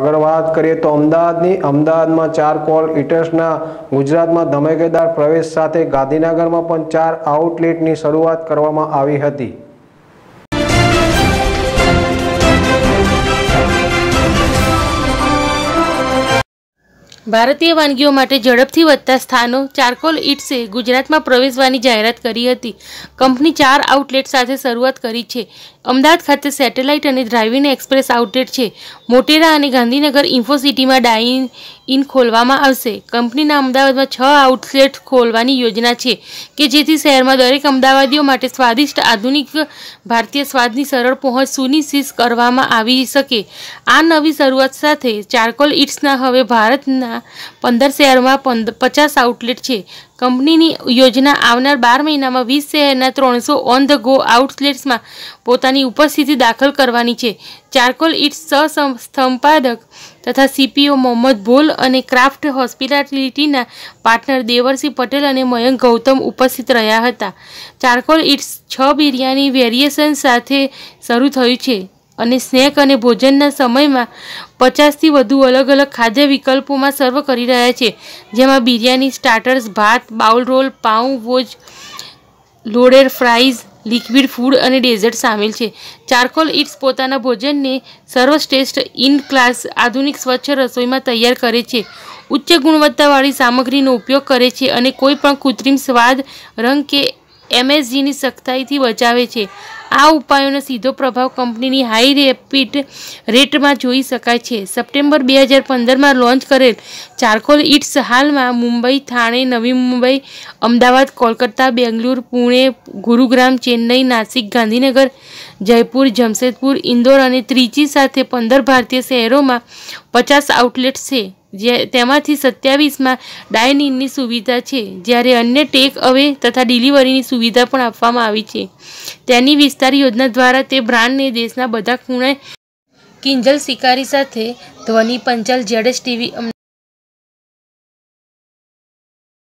આગળ વાત કરીએ તો અમદાવાદની અમદાવાદમાં ચાર કોલ ઇટર્સના ગુજરાતમાં ધમાકેદાર પ્રવેશ સાથે ગાંધીનગરમાં પણ ચાર આઉટલેટની શરૂઆત કરવામાં આવી હતી ભારતીય વાનગીઓ માટે ઝડપથી વધતા સ્થાનો ચારકોલ ઇટ્સે ગુજરાતમાં પ્રવેશવાની જાહેરાત કરી હતી કંપની ચાર આઉટલેટ સાથે શરૂઆત કરી છે અમદાવાદ ખાતે સેટેલાઇટ અને ડ્રાઇવિંગ એક્સપ્રેસ આઉટલેટ છે મોટેરા અને ગાંધીનગર ઇન્ફોસિટીમાં ડાઇન ઇન ખોલવામાં આવશે કંપનીના અમદાવાદમાં છ આઉટલેટ ખોલવાની યોજના છે કે જેથી શહેરમાં દરેક અમદાવાદીઓ માટે સ્વાદિષ્ટ આધુનિક ભારતીય સ્વાદની સરળ પહોંચ સુનિશ્ચિત કરવામાં આવી શકે આ નવી શરૂઆત સાથે ચારકોલ ઇટ્સના હવે ભારતના પંદર શહેરમાં પચાસ આઉટલેટ છે કંપનીની યોજના આવનાર બાર મહિનામાં વીસ શહેરના ત્રણસો ઓન ધ ગો આઉટલેટ્સમાં પોતાની ઉપસ્થિતિ દાખલ કરવાની છે ચારકોલ ઇટ્સ સહસંપાદક તથા સીપીઓ મોહમ્મદ ભોલ અને ક્રાફ્ટ હોસ્પિટાલિટીના પાર્ટનર દેવરસિંહ પટેલ અને મયંક ગૌતમ ઉપસ્થિત રહ્યા હતા ચારકોલ ઇટ્સ છ બિરિયાની વેરિએશન સાથે શરૂ થયું છે અને સ્નેક અને ભોજનના સમયમાં પચાસથી વધુ અલગ અલગ ખાદ્ય વિકલ્પોમાં સર્વ કરી રહ્યા છે જેમાં બિરયાની સ્ટાર્ટર્સ ભાત બાઉલ રોલ પાઉં વોજ લોડેડ ફ્રાઈઝ લિક્વિડ ફૂડ અને ડેઝર્ટ સામેલ છે ચારકોલ ઇટ્સ પોતાના ભોજનને સર્વશ્રેષ્ઠ ઇન ક્લાસ આધુનિક સ્વચ્છ રસોઈમાં તૈયાર કરે છે ઉચ્ચ ગુણવત્તાવાળી સામગ્રીનો ઉપયોગ કરે છે અને કોઈપણ કૃત્રિમ સ્વાદ રંગ કે એમએસજીની સખ્તાઈથી બચાવે છે આ ઉપાયોનો સીધો પ્રભાવ કંપનીની હાઈ રેપિડ રેટમાં જોઈ શકાય છે સપ્ટેમ્બર બે હજાર પંદરમાં લોન્ચ કરેલ ચારકોલ ઇટ્સ હાલમાં મુંબઈ થાણે નવી મુંબઈ અમદાવાદ કોલકાતા બેંગલુરુ પુણે ગુરુગ્રામ ચેન્નઈ નાસિક ગાંધીનગર જયપુર જમશેદપુર ઇન્દોર અને ત્રીચી સાથે પંદર ભારતીય શહેરોમાં પચાસ આઉટલેટ્સ છે જે તેમાંથી સત્યાવીસમાં ઇનની સુવિધા છે જ્યારે અન્ય ટેક અવે તથા ડિલિવરીની સુવિધા પણ આપવામાં આવી છે તેની વિસ્તાર યોજના દ્વારા તે બ્રાન્ડને દેશના બધા ખૂણે કિંજલ શિકારી સાથે ધ્વનિ પંચાલ જેડેશ ટીવી